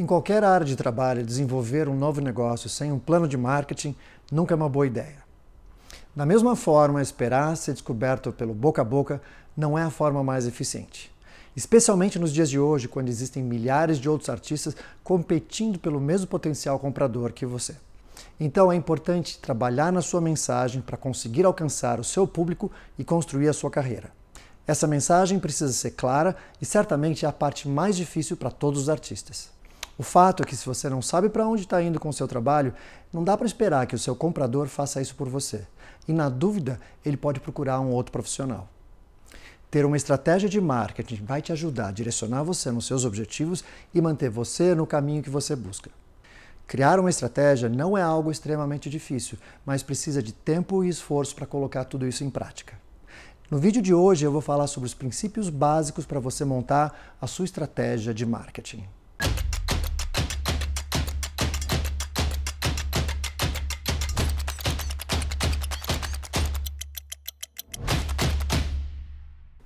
Em qualquer área de trabalho, desenvolver um novo negócio sem um plano de marketing nunca é uma boa ideia. Da mesma forma, esperar ser descoberto pelo boca a boca não é a forma mais eficiente. Especialmente nos dias de hoje, quando existem milhares de outros artistas competindo pelo mesmo potencial comprador que você. Então é importante trabalhar na sua mensagem para conseguir alcançar o seu público e construir a sua carreira. Essa mensagem precisa ser clara e certamente é a parte mais difícil para todos os artistas. O fato é que se você não sabe para onde está indo com o seu trabalho, não dá para esperar que o seu comprador faça isso por você. E na dúvida, ele pode procurar um outro profissional. Ter uma estratégia de marketing vai te ajudar a direcionar você nos seus objetivos e manter você no caminho que você busca. Criar uma estratégia não é algo extremamente difícil, mas precisa de tempo e esforço para colocar tudo isso em prática. No vídeo de hoje eu vou falar sobre os princípios básicos para você montar a sua estratégia de marketing.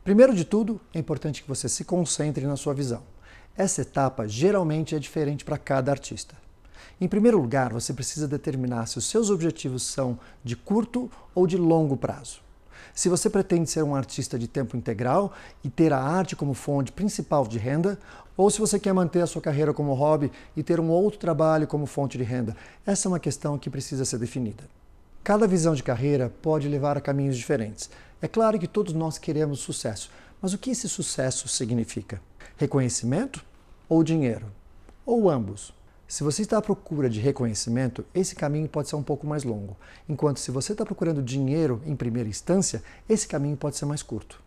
Primeiro de tudo, é importante que você se concentre na sua visão. Essa etapa geralmente é diferente para cada artista. Em primeiro lugar, você precisa determinar se os seus objetivos são de curto ou de longo prazo. Se você pretende ser um artista de tempo integral e ter a arte como fonte principal de renda, ou se você quer manter a sua carreira como hobby e ter um outro trabalho como fonte de renda, essa é uma questão que precisa ser definida. Cada visão de carreira pode levar a caminhos diferentes. É claro que todos nós queremos sucesso, mas o que esse sucesso significa? Reconhecimento ou dinheiro? Ou ambos? Se você está à procura de reconhecimento, esse caminho pode ser um pouco mais longo, enquanto se você está procurando dinheiro em primeira instância, esse caminho pode ser mais curto.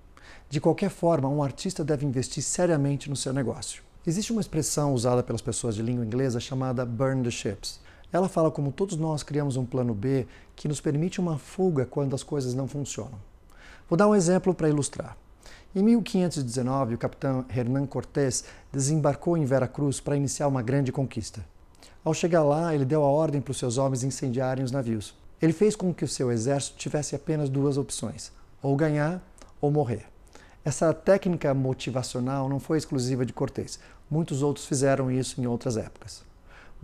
De qualquer forma, um artista deve investir seriamente no seu negócio. Existe uma expressão usada pelas pessoas de língua inglesa chamada burn the ships. Ela fala como todos nós criamos um plano B que nos permite uma fuga quando as coisas não funcionam. Vou dar um exemplo para ilustrar. Em 1519, o capitão Hernán Cortés desembarcou em Vera Cruz para iniciar uma grande conquista. Ao chegar lá, ele deu a ordem para os seus homens incendiarem os navios. Ele fez com que o seu exército tivesse apenas duas opções: ou ganhar ou morrer. Essa técnica motivacional não foi exclusiva de Cortés. Muitos outros fizeram isso em outras épocas.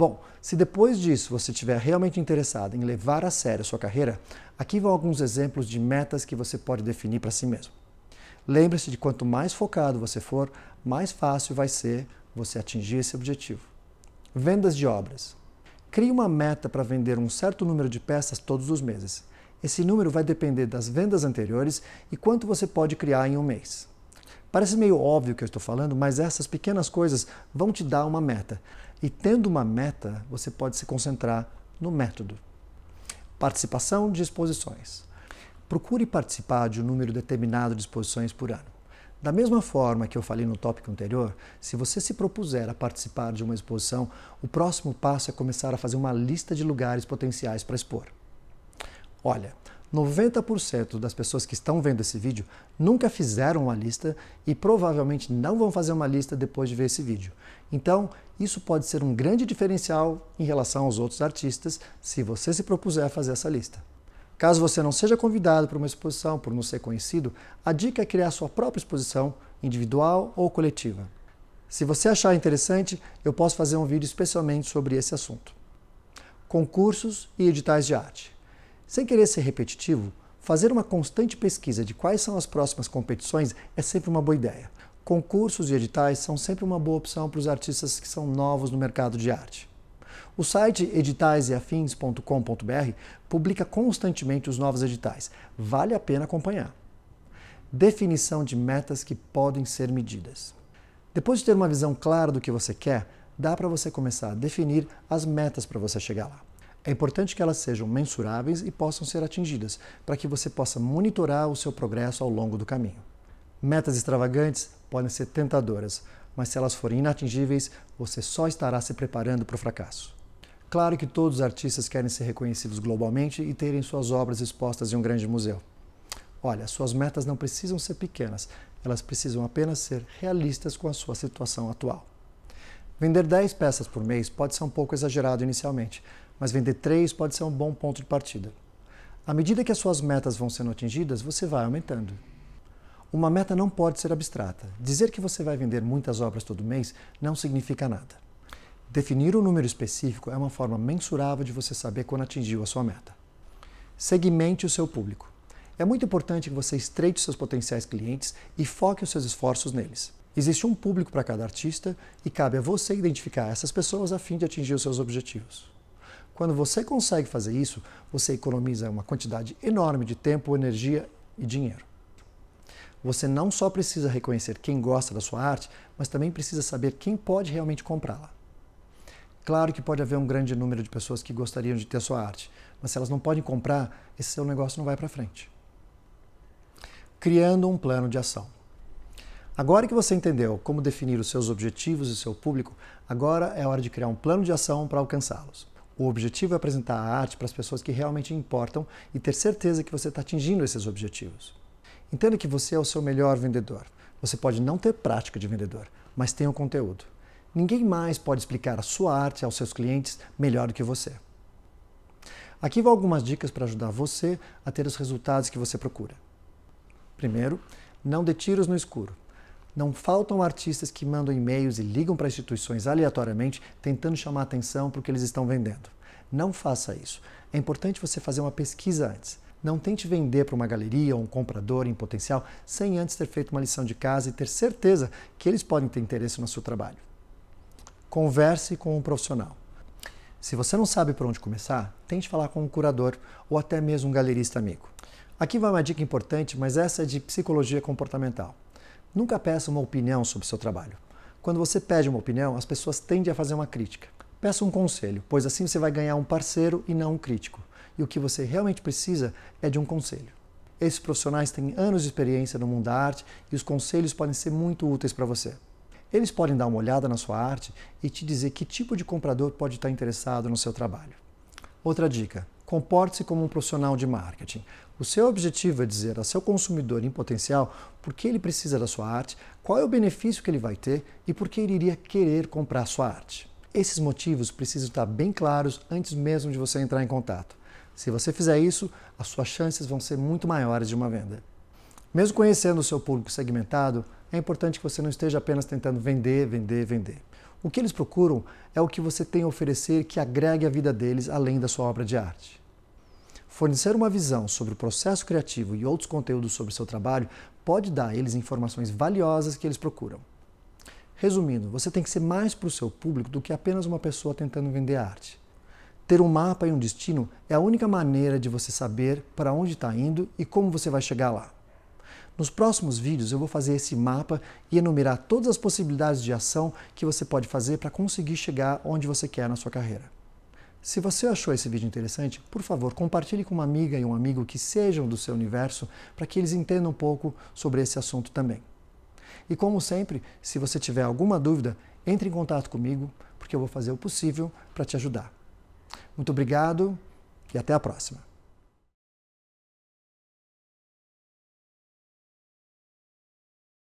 Bom, se depois disso você estiver realmente interessado em levar a sério a sua carreira, aqui vão alguns exemplos de metas que você pode definir para si mesmo. Lembre-se de quanto mais focado você for, mais fácil vai ser você atingir esse objetivo. Vendas de obras. Crie uma meta para vender um certo número de peças todos os meses. Esse número vai depender das vendas anteriores e quanto você pode criar em um mês. Parece meio óbvio o que eu estou falando, mas essas pequenas coisas vão te dar uma meta. E tendo uma meta, você pode se concentrar no método. Participação de exposições. Procure participar de um número determinado de exposições por ano. Da mesma forma que eu falei no tópico anterior, se você se propuser a participar de uma exposição, o próximo passo é começar a fazer uma lista de lugares potenciais para expor. Olha, 90% das pessoas que estão vendo esse vídeo nunca fizeram uma lista e provavelmente não vão fazer uma lista depois de ver esse vídeo. Então, isso pode ser um grande diferencial em relação aos outros artistas se você se propuser a fazer essa lista. Caso você não seja convidado para uma exposição por não ser conhecido, a dica é criar sua própria exposição, individual ou coletiva. Se você achar interessante, eu posso fazer um vídeo especialmente sobre esse assunto. Concursos e editais de arte. Sem querer ser repetitivo, fazer uma constante pesquisa de quais são as próximas competições é sempre uma boa ideia. Concursos e editais são sempre uma boa opção para os artistas que são novos no mercado de arte. O site editaisafins.com.br publica constantemente os novos editais. Vale a pena acompanhar. Definição de metas que podem ser medidas. Depois de ter uma visão clara do que você quer, dá para você começar a definir as metas para você chegar lá. É importante que elas sejam mensuráveis e possam ser atingidas, para que você possa monitorar o seu progresso ao longo do caminho. Metas extravagantes podem ser tentadoras, mas se elas forem inatingíveis, você só estará se preparando para o fracasso. Claro que todos os artistas querem ser reconhecidos globalmente e terem suas obras expostas em um grande museu. Olha, suas metas não precisam ser pequenas, elas precisam apenas ser realistas com a sua situação atual. Vender 10 peças por mês pode ser um pouco exagerado inicialmente, mas vender três pode ser um bom ponto de partida. À medida que as suas metas vão sendo atingidas, você vai aumentando. Uma meta não pode ser abstrata. Dizer que você vai vender muitas obras todo mês não significa nada. Definir um número específico é uma forma mensurável de você saber quando atingiu a sua meta. Segmente o seu público. É muito importante que você estreite seus potenciais clientes e foque os seus esforços neles. Existe um público para cada artista e cabe a você identificar essas pessoas a fim de atingir os seus objetivos. Quando você consegue fazer isso, você economiza uma quantidade enorme de tempo, energia e dinheiro. Você não só precisa reconhecer quem gosta da sua arte, mas também precisa saber quem pode realmente comprá-la. Claro que pode haver um grande número de pessoas que gostariam de ter a sua arte, mas se elas não podem comprar, esse seu negócio não vai para frente. Criando um plano de ação. Agora que você entendeu como definir os seus objetivos e seu público, agora é hora de criar um plano de ação para alcançá-los. O objetivo é apresentar a arte para as pessoas que realmente importam e ter certeza que você está atingindo esses objetivos. Entenda que você é o seu melhor vendedor. Você pode não ter prática de vendedor, mas tem o conteúdo. Ninguém mais pode explicar a sua arte aos seus clientes melhor do que você. Aqui vão algumas dicas para ajudar você a ter os resultados que você procura. Primeiro, não dê tiros no escuro. Não faltam artistas que mandam e-mails e ligam para instituições aleatoriamente tentando chamar atenção para o que eles estão vendendo. Não faça isso. É importante você fazer uma pesquisa antes. Não tente vender para uma galeria ou um comprador em potencial sem antes ter feito uma lição de casa e ter certeza que eles podem ter interesse no seu trabalho. Converse com um profissional. Se você não sabe por onde começar, tente falar com um curador ou até mesmo um galerista amigo. Aqui vai uma dica importante, mas essa é de psicologia comportamental. Nunca peça uma opinião sobre o seu trabalho. Quando você pede uma opinião, as pessoas tendem a fazer uma crítica. Peça um conselho, pois assim você vai ganhar um parceiro e não um crítico. E o que você realmente precisa é de um conselho. Esses profissionais têm anos de experiência no mundo da arte e os conselhos podem ser muito úteis para você. Eles podem dar uma olhada na sua arte e te dizer que tipo de comprador pode estar interessado no seu trabalho. Outra dica: Comporte-se como um profissional de marketing. O seu objetivo é dizer ao seu consumidor em potencial por que ele precisa da sua arte, qual é o benefício que ele vai ter e por que ele iria querer comprar sua arte. Esses motivos precisam estar bem claros antes mesmo de você entrar em contato. Se você fizer isso, as suas chances vão ser muito maiores de uma venda. Mesmo conhecendo o seu público segmentado, é importante que você não esteja apenas tentando vender, vender, vender. O que eles procuram é o que você tem a oferecer que agregue a vida deles além da sua obra de arte. Fornecer uma visão sobre o processo criativo e outros conteúdos sobre seu trabalho pode dar a eles informações valiosas que eles procuram. Resumindo, você tem que ser mais para o seu público do que apenas uma pessoa tentando vender arte. Ter um mapa e um destino é a única maneira de você saber para onde está indo e como você vai chegar lá. Nos próximos vídeos eu vou fazer esse mapa e enumerar todas as possibilidades de ação que você pode fazer para conseguir chegar onde você quer na sua carreira. Se você achou esse vídeo interessante, por favor, compartilhe com uma amiga e um amigo que sejam do seu universo para que eles entendam um pouco sobre esse assunto também. E como sempre, se você tiver alguma dúvida, entre em contato comigo, porque eu vou fazer o possível para te ajudar. Muito obrigado e até a próxima.